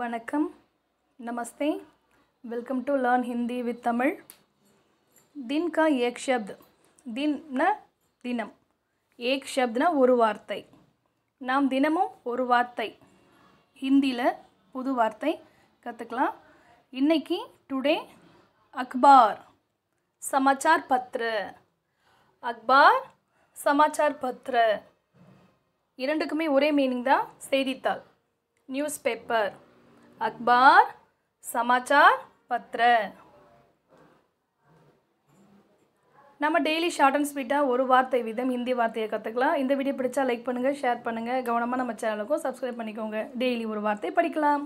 வணக்கம் நமஸ்தே welcome to learn Hindi with Tamil தின் கா ஏக் ஷப்த் दिन தினம் ஏக் ஷப்த்னா ஒரு வார்த்தை நாம் தினமும் ஒரு வார்த்தை ஹிந்தியில் புது வார்த்தை கற்றுக்கலாம் இன்னைக்கு டுடே அக்பார் சமாச்சார் பத்ர அக்பார் சமாச்சார் பத்ர இரண்டுக்குமே ஒரே மீனிங் தான் செய்தித்தாள் நியூஸ் பேப்பர் அக்பார் समाचार पत्र நம்ம டெய்லி ஷார்ட் அண்ட் ஸ்வீட்டாக ஒரு வார்த்தை விதம் இந்தி வார்த்தையை கற்றுக்கலாம் இந்த வீடியோ பிடிச்சா லைக் பண்ணுங்கள் ஷேர் பண்ணுங்கள் கவனமாக நம்ம சேனலுக்கும் சப்ஸ்கிரைப் பண்ணிக்கோங்க டெய்லி ஒரு வார்த்தை படிக்கலாம்